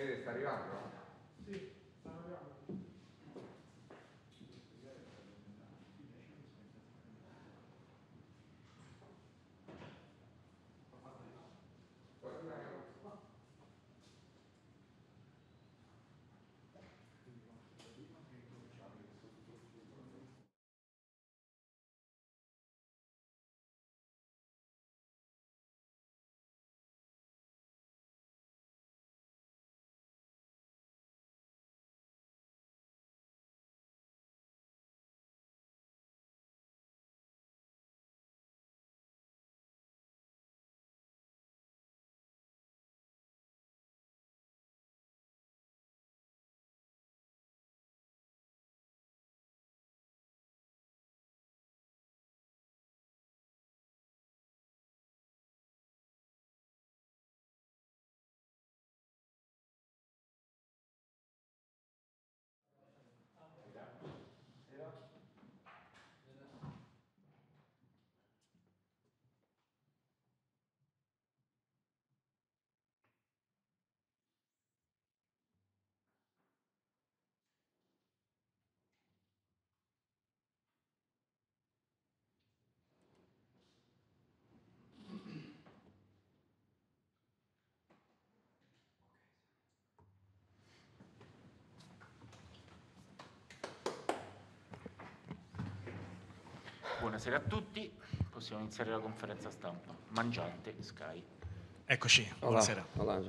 Vede, sta arrivando? buonasera a tutti. Possiamo iniziare la conferenza stampa. Mangiante Sky. Eccoci, Olá. buonasera. Olá,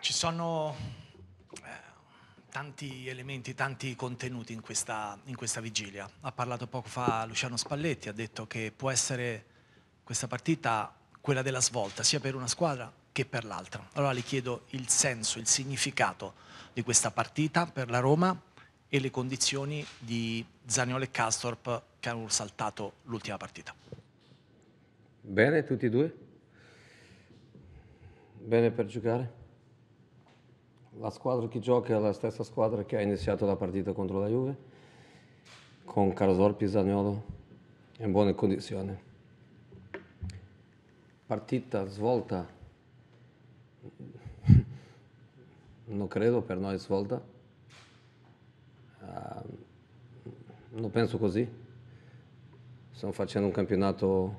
Ci sono eh, tanti elementi, tanti contenuti in questa, in questa vigilia. Ha parlato poco fa Luciano Spalletti, ha detto che può essere questa partita quella della svolta, sia per una squadra che per l'altra. Allora le chiedo il senso, il significato di questa partita per la Roma, e le condizioni di Zaniolo e Castorp che hanno saltato l'ultima partita. Bene tutti e due? Bene per giocare? La squadra che gioca è la stessa squadra che ha iniziato la partita contro la Juve, con Casorp e Zaniolo in buone condizioni. Partita svolta, non credo per noi svolta non ehm, penso così. Stiamo facendo un campionato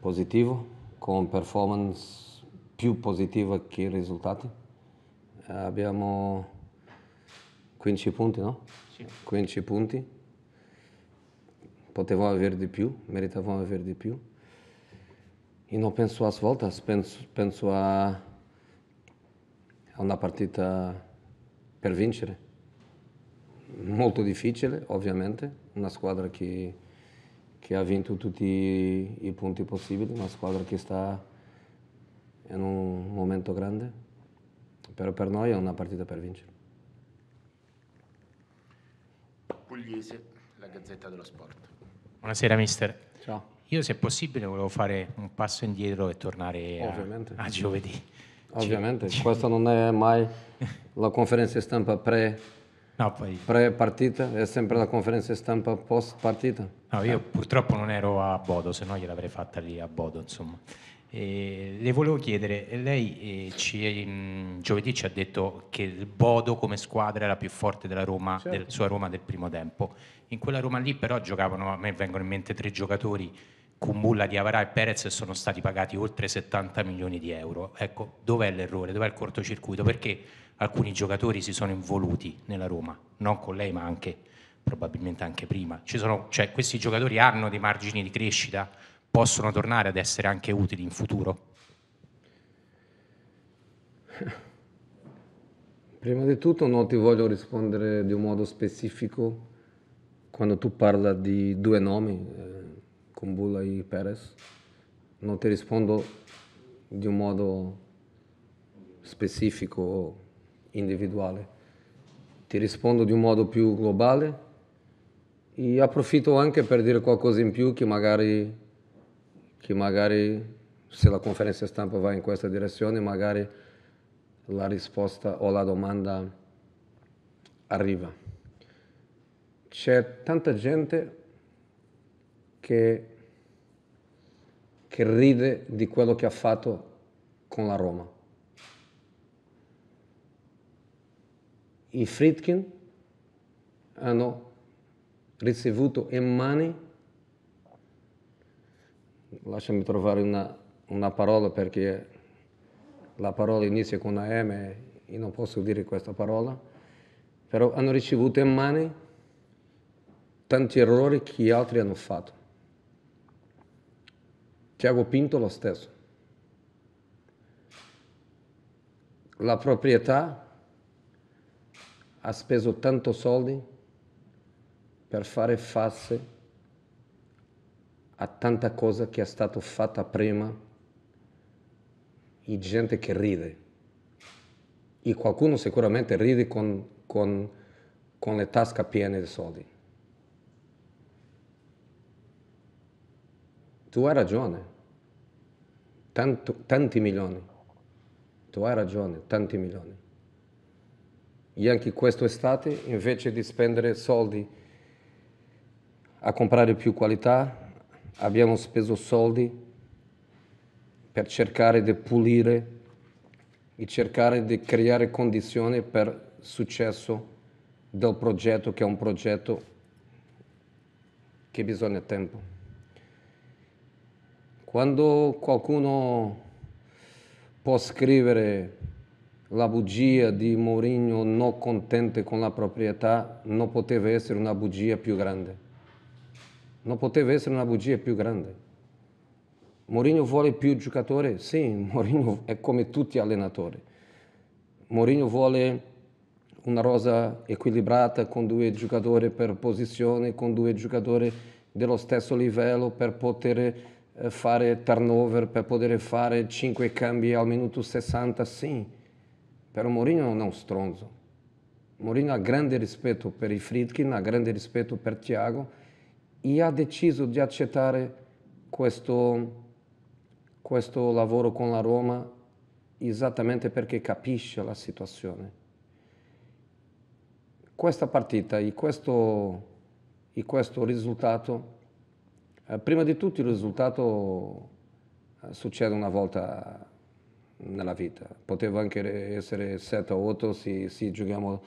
positivo, con performance più positiva che i risultati. Eh, abbiamo 15 punti, no? Sì. 15 punti. Potevamo avere di più, meritavamo avere di più. E non penso a svolta, penso, penso a, a una partita per vincere molto difficile ovviamente, una squadra che, che ha vinto tutti i punti possibili, una squadra che sta in un momento grande, però per noi è una partita per vincere. Pugliese, la Gazzetta dello Sport. Buonasera mister. Ciao. Io se possibile volevo fare un passo indietro e tornare a, a, giovedì. Ovviamente, questa non è mai la conferenza stampa pre No, poi... Pre-partita è sempre la conferenza stampa post-partita? No, io purtroppo non ero a Bodo, se no gliel'avrei fatta lì a Bodo, insomma. E le volevo chiedere, lei eh, ci, giovedì ci ha detto che il Bodo come squadra era più forte della Roma, certo. del, sua Roma del primo tempo. In quella Roma lì però giocavano, a me vengono in mente tre giocatori, Cumbulla, Diavara e Perez, e sono stati pagati oltre 70 milioni di euro. Ecco, dov'è l'errore, dov'è il cortocircuito? Perché alcuni giocatori si sono involuti nella Roma, non con lei ma anche probabilmente anche prima. Sono, cioè, questi giocatori hanno dei margini di crescita, possono tornare ad essere anche utili in futuro? Prima di tutto non ti voglio rispondere di un modo specifico quando tu parla di due nomi, eh, Kumbula e Perez, non ti rispondo di un modo specifico individuale. Ti rispondo di un modo più globale e approfitto anche per dire qualcosa in più che magari, che magari se la conferenza stampa va in questa direzione, magari la risposta o la domanda arriva. C'è tanta gente che, che ride di quello che ha fatto con la Roma. i Fritkin hanno ricevuto in mani, lasciami trovare una, una parola perché la parola inizia con una M e non posso dire questa parola, però hanno ricevuto in mani tanti errori che altri hanno fatto. Tiago Pinto lo stesso. La proprietà ha speso tanto soldi per fare face a tanta cosa che è stata fatta prima e gente che ride. E qualcuno sicuramente ride con, con, con le tasche piene di soldi. Tu hai ragione, Tanto, tanti milioni. Tu hai ragione, tanti milioni. E anche quest'estate, invece di spendere soldi a comprare più qualità, abbiamo speso soldi per cercare di pulire e cercare di creare condizioni per successo del progetto, che è un progetto che bisogna tempo. Quando qualcuno può scrivere la bugia di Mourinho non contente con la proprietà non poteva essere una bugia più grande. Non poteva essere una bugia più grande. Mourinho vuole più giocatori? Sì, Mourinho è come tutti gli allenatori. Mourinho vuole una rosa equilibrata con due giocatori per posizione, con due giocatori dello stesso livello per poter eh, fare turnover, per poter fare 5 cambi al minuto 60, sì. Però Mourinho non è un stronzo. Mourinho ha grande rispetto per i Friedkin, ha grande rispetto per Thiago e ha deciso di accettare questo, questo lavoro con la Roma esattamente perché capisce la situazione. Questa partita e questo, e questo risultato, eh, prima di tutto il risultato eh, succede una volta nella vita. Poteva anche essere 7 o 8 se, se giochiamo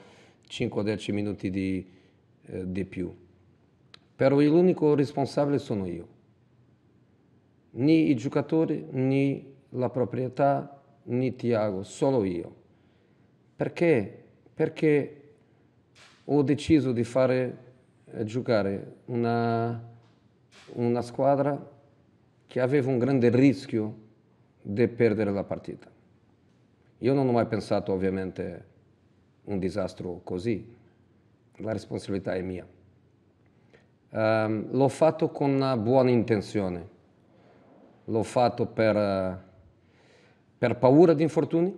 5 o 10 minuti di, eh, di più. Però l'unico responsabile sono io. Né i giocatori, né la proprietà, né Tiago, solo io. Perché? Perché ho deciso di fare eh, giocare una, una squadra che aveva un grande rischio di perdere la partita. Io non ho mai pensato ovviamente un disastro così, la responsabilità è mia. Um, l'ho fatto con una buona intenzione, l'ho fatto per, uh, per paura di infortuni,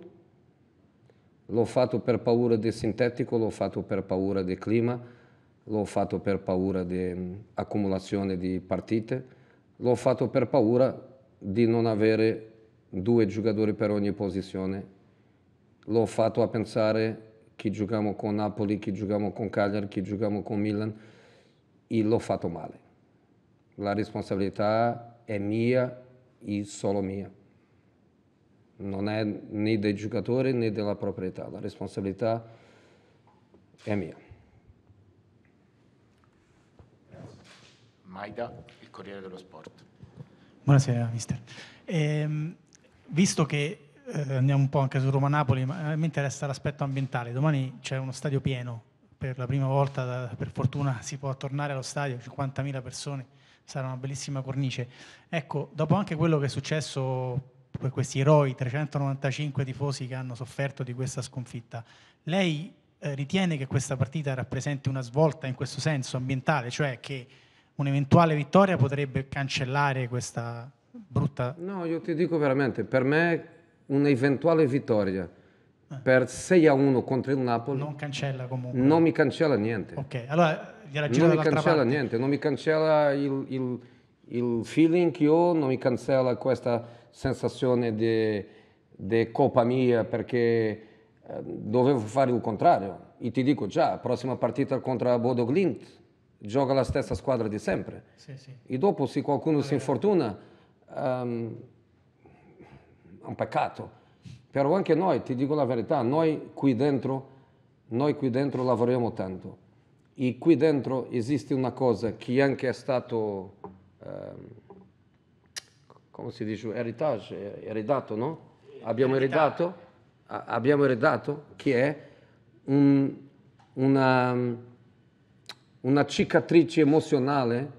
l'ho fatto per paura di sintetico, l'ho fatto per paura di clima, l'ho fatto per paura di um, accumulazione di partite, l'ho fatto per paura di non avere due giocatori per ogni posizione. L'ho fatto a pensare che giochiamo con Napoli, che giochiamo con Cagliari, che giochiamo con Milan e l'ho fatto male. La responsabilità è mia e solo mia. Non è né dei giocatori né della proprietà, la responsabilità è mia. Maida, il Corriere dello Sport. Buonasera, mister. Ehm, visto che eh, andiamo un po' anche su Roma-Napoli, ma eh, mi interessa l'aspetto ambientale. Domani c'è uno stadio pieno, per la prima volta da, per fortuna si può tornare allo stadio, 50.000 persone, sarà una bellissima cornice. Ecco, dopo anche quello che è successo per questi eroi, 395 tifosi che hanno sofferto di questa sconfitta, lei eh, ritiene che questa partita rappresenti una svolta in questo senso ambientale, cioè che un'eventuale vittoria potrebbe cancellare questa brutta... No, io ti dico veramente, per me un'eventuale vittoria eh. per 6 a 1 contro il Napoli non cancella comunque non mi cancella niente ok allora gliela giro non mi cancella parte. niente non mi cancella il, il, il, feeling che ho non mi cancella questa sensazione di colpa mia perché eh, dovevo fare il contrario. E ti dico già, prossima partita contro Bodo Glint, gioca la stessa squadra di sempre. Sì, sì. E dopo se qualcuno allora, si infortuna, um, un peccato, però anche noi, ti dico la verità, noi qui dentro, noi qui dentro lavoriamo tanto e qui dentro esiste una cosa che anche è stato, um, come si dice, heritage, eredato, no? Abbiamo eredato, abbiamo eredato che è un, una, una cicatrice emozionale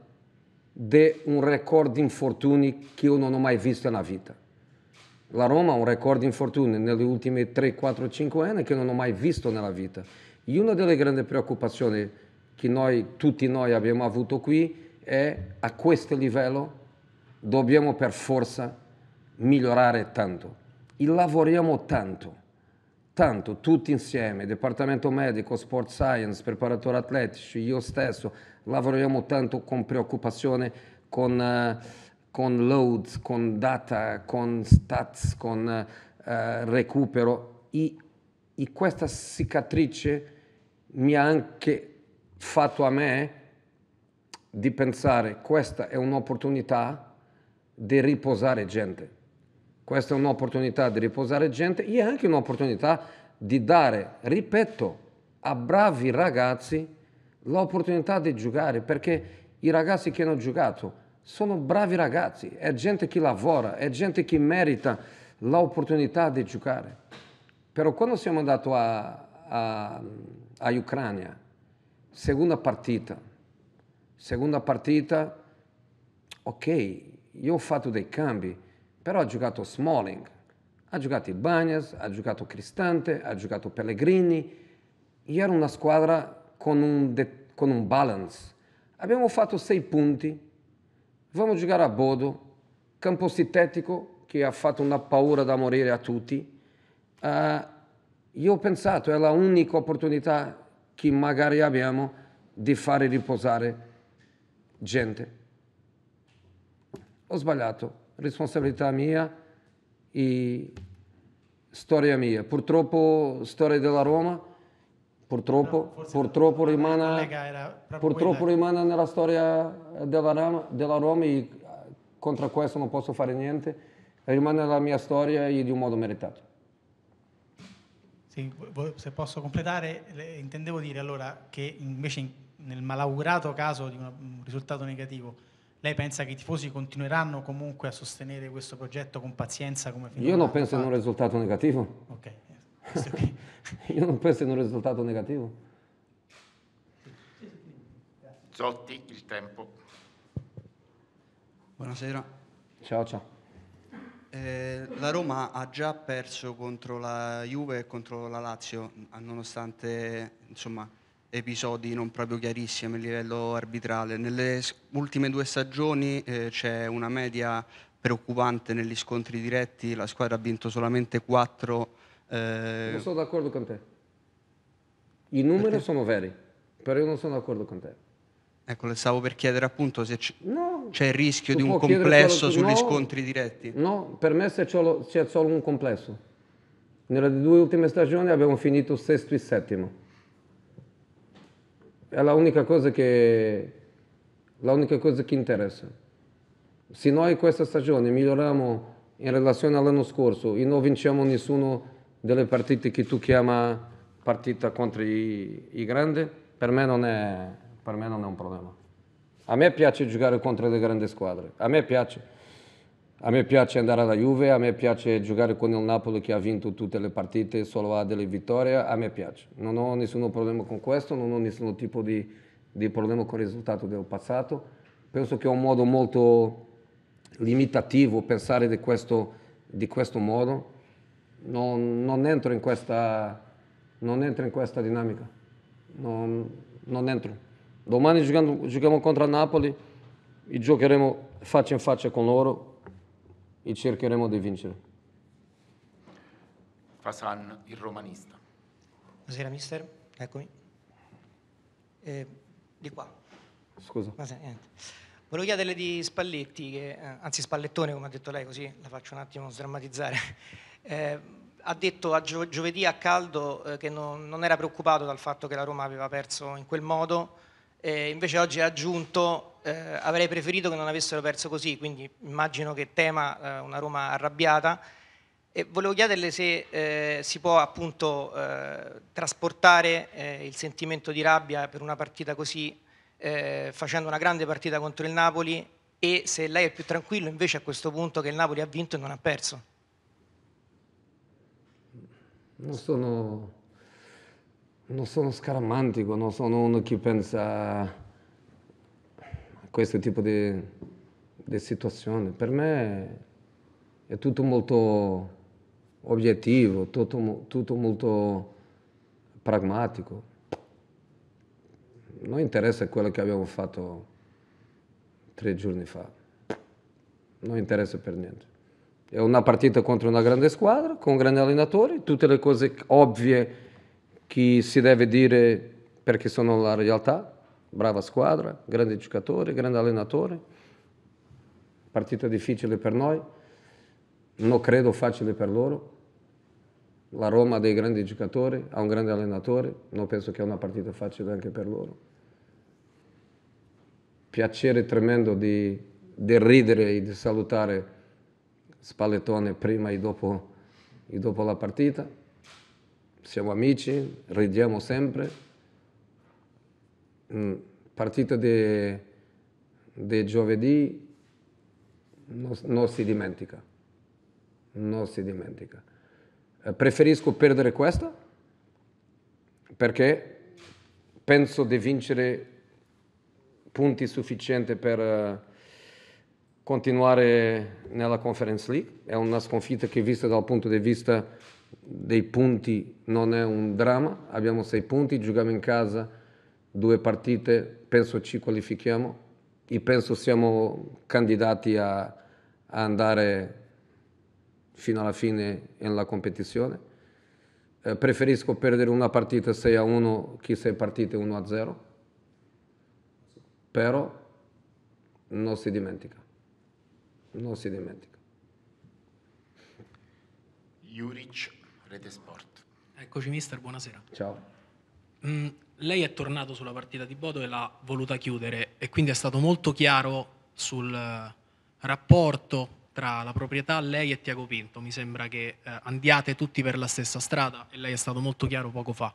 de um recorde de infortuni que eu não ho mai visto na vida. La Roma ha un record di infortuni negli ultimi 3, 4, 5 anni che non ho mai visto nella vita. E una delle grandi preoccupazioni che noi, tutti noi abbiamo avuto qui è a questo livello dobbiamo per forza migliorare tanto. E lavoriamo tanto, tanto, tutti insieme, Dipartimento Medico, Sport Science, Preparatore Atletici, io stesso, lavoriamo tanto con preoccupazione, con, eh, con loads, con data, con stats, con eh, recupero e, e questa cicatrice mi ha anche fatto a me di pensare questa è un'opportunità di riposare gente. Questa è un'opportunità di riposare gente e anche un'opportunità di dare, ripeto, a bravi ragazzi l'opportunità di giocare perché i ragazzi che hanno giocato sono bravi ragazzi, è gente che lavora, è gente che merita l'opportunità di giocare. Però quando siamo andati a, a, a seconda partita, seconda partita, ok, io ho fatto dei cambi, però ha giocato Smalling, ha giocato Ibanez, ha giocato Cristante, ha giocato Pellegrini, era una squadra con un, con un balance. Abbiamo fatto sei punti, vamos giocare a Bodo, campo sintetico che ha fatto una paura da morire a tutti. Uh, io ho pensato, è l'unica opportunità che magari abbiamo di fare riposare gente. Ho sbagliato, responsabilità mia e storia mia. Purtroppo storia della Roma Purtroppo, no, purtroppo, rimane, purtroppo rimane, nella storia della, della Roma e contro questo non posso fare niente. Rimane la mia storia e di un modo meritato. Sì, se posso completare, intendevo dire allora che invece nel malaugurato caso di un risultato negativo, lei pensa che i tifosi continueranno comunque a sostenere questo progetto con pazienza come finora? Io non penso in un ah. risultato negativo. Ok, Io non penso in un risultato negativo. Zotti, il tempo. Buonasera. Ciao, ciao. Eh, la Roma ha già perso contro la Juve e contro la Lazio, nonostante insomma, episodi non proprio chiarissimi a livello arbitrale. Nelle ultime due stagioni eh, c'è una media preoccupante negli scontri diretti, la squadra ha vinto solamente 4 eh... Non sono d'accordo con te. I numeri Perché? sono veri, però io non sono d'accordo con te. Ecco, le stavo per chiedere appunto se c- no, c'è il rischio di un complesso quello... sugli no, scontri diretti. No, per me c'è solo, c'è solo un complesso. Nelle due ultime stagioni abbiamo finito sesto e settimo. È l'unica cosa che, l'unica cosa che interessa. Se noi questa stagione miglioriamo in relazione all'anno scorso e non vinciamo nessuno delle partite che tu chiama partita contro i, i grandi, per me, è, per me, non è, un problema. A me piace giocare contro le grandi squadre, a me piace. A me piace andare alla Juve, a me piace giocare con il Napoli che ha vinto tutte le partite, solo ha delle vittorie, a me piace. Non ho nessun problema con questo, non ho nessun tipo di, di problema con il risultato del passato. Penso che è un modo molto limitativo pensare di questo, di questo modo non, non, entro in questa, non entro in questa dinamica, non, non entro. Domani giocando, giochiamo contro Napoli e giocheremo faccia in faccia con loro e cercheremo di vincere. Fasan, il romanista. Buonasera mister, eccomi. Eh, di qua. Scusa. Ma se, niente. Volevo chiederle di Spalletti, che, eh, anzi Spallettone come ha detto lei, così la faccio un attimo sdrammatizzare eh, ha detto a gio- giovedì a Caldo eh, che non, non, era preoccupato dal fatto che la Roma aveva perso in quel modo, eh, invece oggi ha aggiunto eh, avrei preferito che non avessero perso così, quindi immagino che tema eh, una Roma arrabbiata. E volevo chiederle se eh, si può appunto eh, trasportare eh, il sentimento di rabbia per una partita così, eh, facendo una grande partita contro il Napoli, e se lei è più tranquillo invece a questo punto che il Napoli ha vinto e non ha perso non sono, non sono scaramantico, non sono uno che pensa a questo tipo di, di situazione. Per me è tutto molto obiettivo, tutto, tutto molto pragmatico. Non interessa quello che abbiamo fatto tre giorni fa, non interessa per niente. È una partita contro una grande squadra, con un grande allenatore, tutte le cose ovvie che si deve dire perché sono la realtà. Brava squadra, grande giocatore, grande allenatore. Partita difficile per noi, non credo facile per loro. La Roma ha dei grandi giocatori, ha un grande allenatore, non penso che sia una partita facile anche per loro. Piacere tremendo di, di ridere e di salutare Spallettone prima e dopo, e dopo la partita. Siamo amici, ridiamo sempre. Mm, partita di, di giovedì non, non si dimentica. Non si dimentica. Eh, preferisco perdere questa perché penso di vincere punti sufficienti per eh, continuare nella Conference League, è una sconfitta che vista dal punto di vista dei punti non è un dramma, abbiamo sei punti, giochiamo in casa due partite, penso ci qualifichiamo e penso siamo candidati a, a andare fino alla fine nella competizione. Eh, preferisco perdere una partita 6 a 1 che 6 partite 1 a 0, però non si dimentica non si dimentica. Juric, Rete Sport. Eccoci mister, buonasera. Ciao. Mm, lei è tornato sulla partita di Bodo e l'ha voluta chiudere e quindi è stato molto chiaro sul eh, rapporto tra la proprietà, lei e Tiago Pinto. Mi sembra che eh, andiate tutti per la stessa strada e lei è stato molto chiaro poco fa.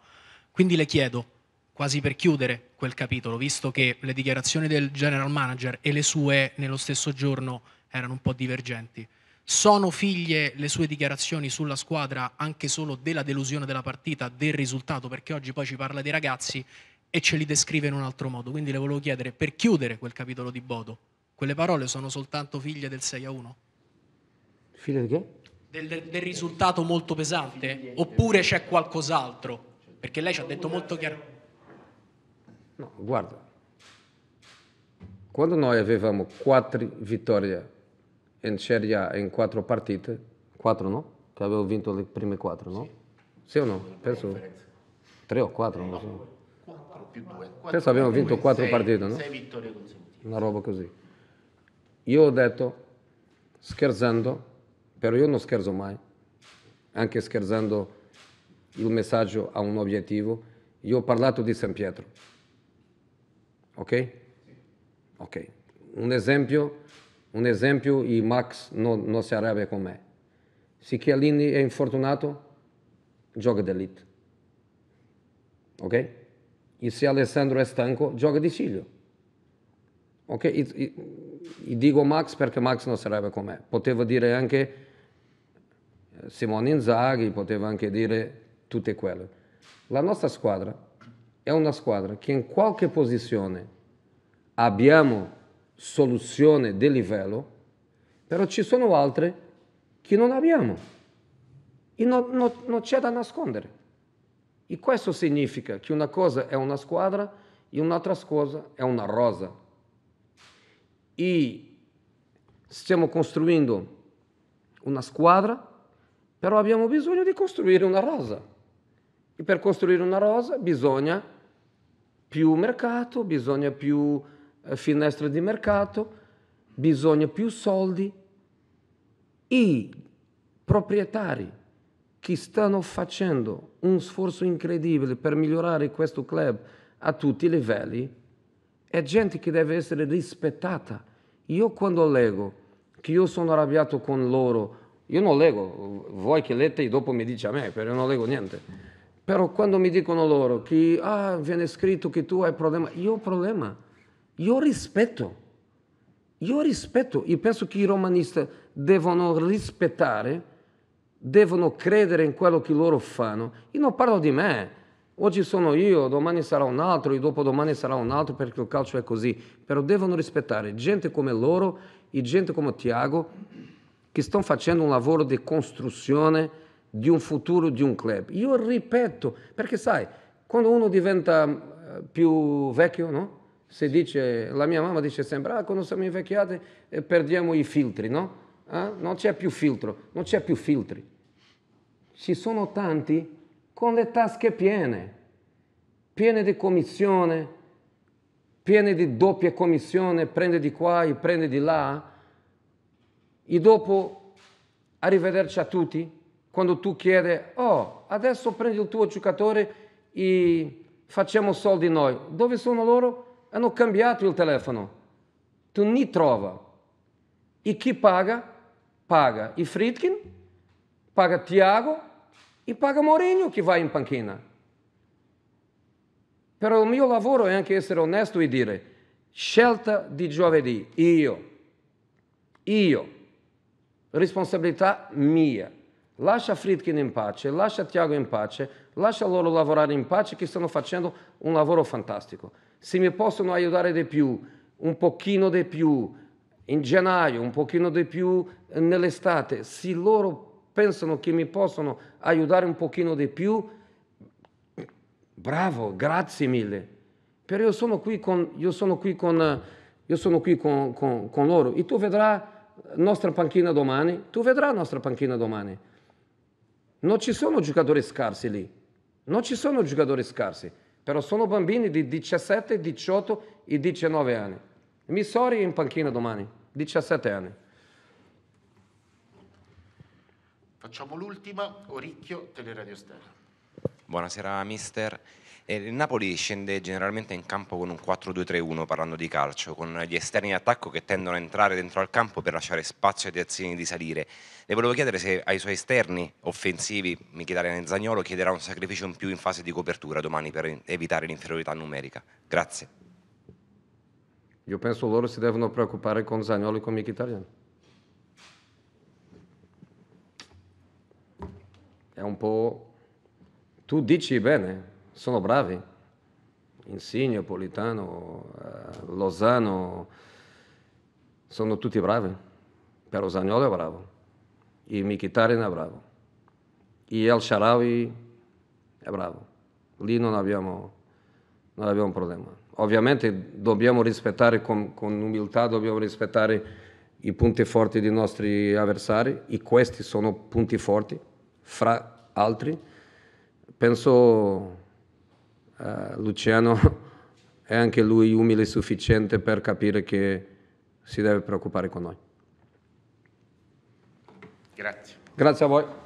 Quindi le chiedo, quasi per chiudere quel capitolo, visto che le dichiarazioni del general manager e le sue nello stesso giorno erano un po' divergenti. Sono figlie le sue dichiarazioni sulla squadra anche solo della delusione della partita, del risultato, perché oggi poi ci parla dei ragazzi e ce li descrive in un altro modo. Quindi le volevo chiedere, per chiudere quel capitolo di Bodo, quelle parole sono soltanto figlie del 6 a 1? Figlie di che? Del, del, del risultato molto pesante? Oppure c'è qualcos'altro? Perché lei ci ha detto molto chiaro. No, guarda, quando noi avevamo quattro vittorie in Serie A in quattro partite. Quattro no? Che avevo vinto le prime quattro, no? Sì, sì o no? Penso. Tre o quattro, non lo so. Quattro più due. Penso abbiamo vinto quattro sei, partite, no? Sei vittorie consecutive. Una roba così. Io ho detto, scherzando, però io non scherzo mai, anche scherzando il messaggio a un obiettivo, io ho parlato di San Pietro. Ok? Ok. Un esempio un esempio, e Max non, non si arrabbia con me. Se Chiellini è infortunato, gioca d'elite. Ok? E se Alessandro è stanco, gioca di ciglio. Ok? E, e, e dico Max perché Max non sarebbe con me. Poteva dire anche eh, Simone Inzaghi, poteva anche dire tutte quelle. La nostra squadra è una squadra che in qualche posizione abbiamo soluzione di livello, però ci sono altre che non abbiamo e non, non, non c'è da nascondere. E questo significa che una cosa è una squadra e un'altra cosa è una rosa. E stiamo costruendo una squadra, però abbiamo bisogno di costruire una rosa. E per costruire una rosa bisogna più mercato, bisogna più eh, finestra di mercato, bisogna più soldi. I proprietari che stanno facendo un sforzo incredibile per migliorare questo club a tutti i livelli, è gente che deve essere rispettata. Io quando leggo che io sono arrabbiato con loro, io non leggo, voi che lette e dopo mi dici a me, però io non leggo niente. Però quando mi dicono loro che ah, viene scritto che tu hai problema, io ho problema. Io rispetto, io rispetto, io penso che i romanisti devono rispettare, devono credere in quello che loro fanno. E non parlo di me, oggi sono io, domani sarà un altro e dopodomani sarà un altro perché il calcio è così, però devono rispettare gente come loro e gente come Tiago che stanno facendo un lavoro di costruzione di un futuro di un club. Io ripeto, perché sai, quando uno diventa eh, più vecchio, no? Se dice, la mia mamma dice sempre, ah, quando siamo invecchiati eh, perdiamo i filtri, no? Eh? Non c'è più filtro, non c'è più filtri. Ci sono tanti con le tasche piene, piene di commissione, piene di doppia commissione, prende di qua e prende di là, e dopo arrivederci a tutti, quando tu chiedi, oh, adesso prendi il tuo giocatore e facciamo soldi noi, dove sono loro? hanno cambiato il telefono, tu ni trova. E chi paga? Paga i Fritkin, paga Tiago e paga Mourinho che va in panchina. Però il mio lavoro è anche essere onesto e dire scelta di giovedì, io, io, responsabilità mia. Lascia Fritkin in pace, lascia Tiago in pace, lascia loro lavorare in pace che stanno facendo un lavoro fantastico. Se mi possono aiutare di più, un pochino di più in gennaio, un pochino di più eh, nell'estate, se loro pensano che mi possono aiutare un pochino di più, bravo, grazie mille. Però io sono qui con, io sono qui con, eh, io sono qui con, con, con loro e tu vedrai la eh, nostra panchina domani, tu vedrai la nostra panchina domani. Non ci sono giocatori scarsi lì, non ci sono giocatori scarsi, però sono bambini di 17, 18 e 19 anni. Missori in panchina domani, 17 anni. Facciamo l'ultima, Oricchio, Teleradio Stella. Buonasera mister il Napoli scende generalmente in campo con un 4-2-3-1 parlando di calcio, con gli esterni di attacco che tendono a entrare dentro al campo per lasciare spazio ai terzini di salire. Le volevo chiedere se ai suoi esterni offensivi Mkhitaryan e Zagnolo chiederà un sacrificio in più in fase di copertura domani per evitare l'inferiorità numerica. Grazie. Io penso loro si devono preoccupare con Zagnolo e con Mkhitaryan. È un po'... Tu dici bene, sono bravi. Insigne, Politano, eh, Lozano, sono tutti bravi. Però Zagnolo è bravo, e Mkhitaryan è bravo, e El Sharawi è bravo. Lì non abbiamo, non abbiamo problema. Ovviamente dobbiamo rispettare, con, con umiltà dobbiamo rispettare i punti forti dei nostri avversari e questi sono punti forti fra altri. Penso eh, Luciano è anche lui umile sufficiente per capire che si deve preoccupare con noi. Grazie. Grazie a voi.